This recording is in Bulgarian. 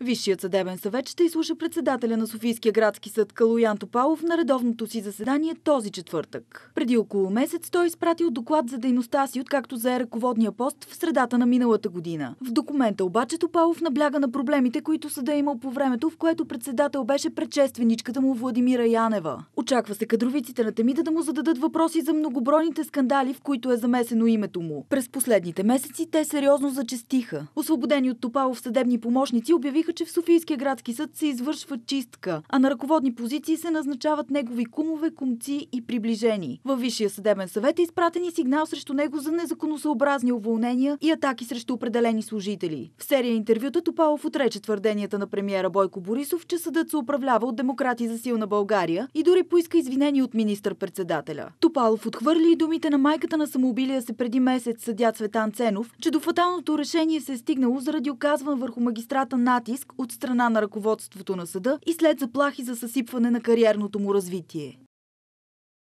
Висшият съдебен съвет ще изслуша председателя на Софийския градски съд Калоян Топалов на редовното си заседание този четвъртък. Преди около месец той е изпратил доклад за дейността си, откакто зае ръководния пост в средата на миналата година. В документа обаче Топалов набляга на проблемите, които съда е имал по времето, в което председател беше предшественичката му Владимира Янева. Очаква се кадровиците на Темида да му зададат въпроси за многобройните скандали, в които е замесено името му. През последните месеци те сериозно зачестиха. Освободени от Топалов съдебни помощници обявиха, че в Софийския градски съд се извършва чистка, а на ръководни позиции се назначават негови кумове, кумци и приближени. Във Висшия съдебен съвет е изпратени сигнал срещу него за незаконосъобразни уволнения и атаки срещу определени служители. В серия интервюта Топалов отрече твърденията на премиера Бойко Борисов, че съдът се управлява от демократи за силна България и дори поиска извинение от министър-председателя. Топалов отхвърли и думите на майката на самоубилия се преди месец съдя Цветан Ценов, че до фаталното решение се е стигнало заради оказван върху магистрата Нати натиск от страна на ръководството на съда и след заплахи за съсипване на кариерното му развитие.